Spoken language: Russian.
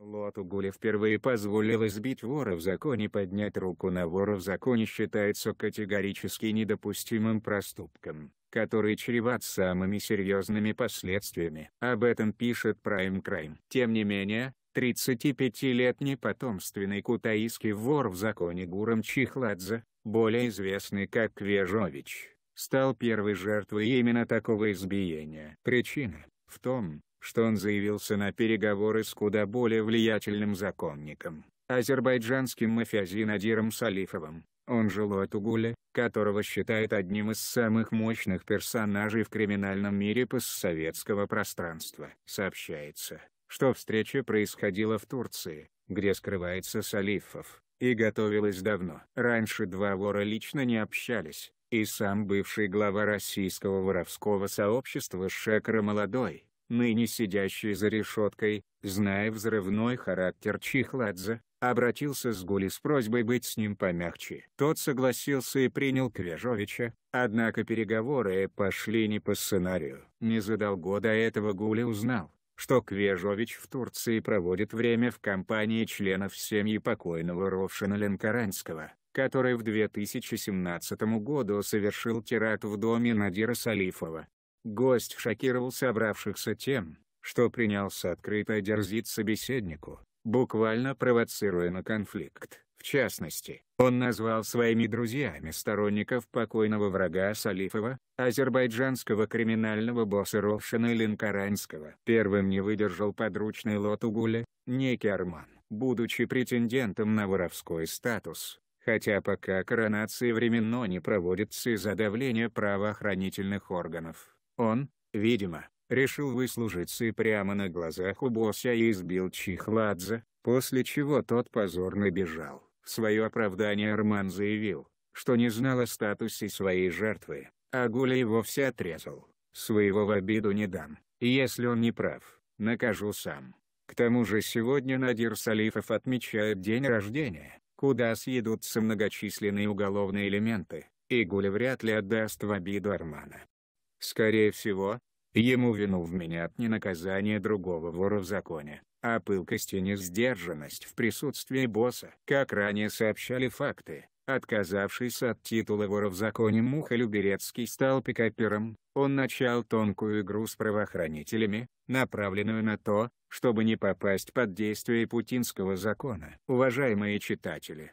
Лоту Гуля впервые позволил избить вора в законе поднять руку на вора в законе считается категорически недопустимым проступком, который чреват самыми серьезными последствиями. Об этом пишет Prime Crime. Тем не менее, 35-летний потомственный кутаиский вор в законе Гурам Чихладзе, более известный как Квежович, стал первой жертвой именно такого избиения. Причина в том, что он заявился на переговоры с куда более влиятельным законником, азербайджанским мафиази Надиром Салифовым, он же Лотугуля, которого считает одним из самых мощных персонажей в криминальном мире постсоветского пространства. Сообщается, что встреча происходила в Турции, где скрывается Салифов, и готовилась давно. Раньше два вора лично не общались, и сам бывший глава российского воровского сообщества Шекра Молодой, ныне сидящий за решеткой, зная взрывной характер Чихладзе, обратился с Гули с просьбой быть с ним помягче. Тот согласился и принял Квежовича, однако переговоры пошли не по сценарию. Незадолго до а этого Гули узнал, что Квежович в Турции проводит время в компании членов семьи покойного Ровшина Ленкаранского, который в 2017 году совершил теракт в доме Надира Салифова. Гость шокировал собравшихся тем, что принялся открыто дерзить собеседнику, буквально провоцируя на конфликт. В частности, он назвал своими друзьями сторонников покойного врага Салифова, азербайджанского криминального босса Ровшина Линкоранского. Первым не выдержал подручный Лотугуля, некий Арман, будучи претендентом на воровской статус. Хотя пока коронации временно не проводится из-за давления правоохранительных органов. Он, видимо, решил выслужиться и прямо на глазах у босса и избил Чехладзе, после чего тот позорно бежал. В свое оправдание Арман заявил, что не знал о статусе своей жертвы, а Гуля его вовсе отрезал. Своего в обиду не дам, если он не прав, накажу сам. К тому же сегодня Надир Салифов отмечает день рождения, куда съедутся многочисленные уголовные элементы, и Гуля вряд ли отдаст в обиду Армана. Скорее всего, ему вину вменят не наказание другого вора в законе, а пылкость и несдержанность в присутствии босса. Как ранее сообщали факты, Отказавшись от титула вора в законе Муха Люберецкий стал пикапером, он начал тонкую игру с правоохранителями, направленную на то, чтобы не попасть под действие путинского закона. Уважаемые читатели,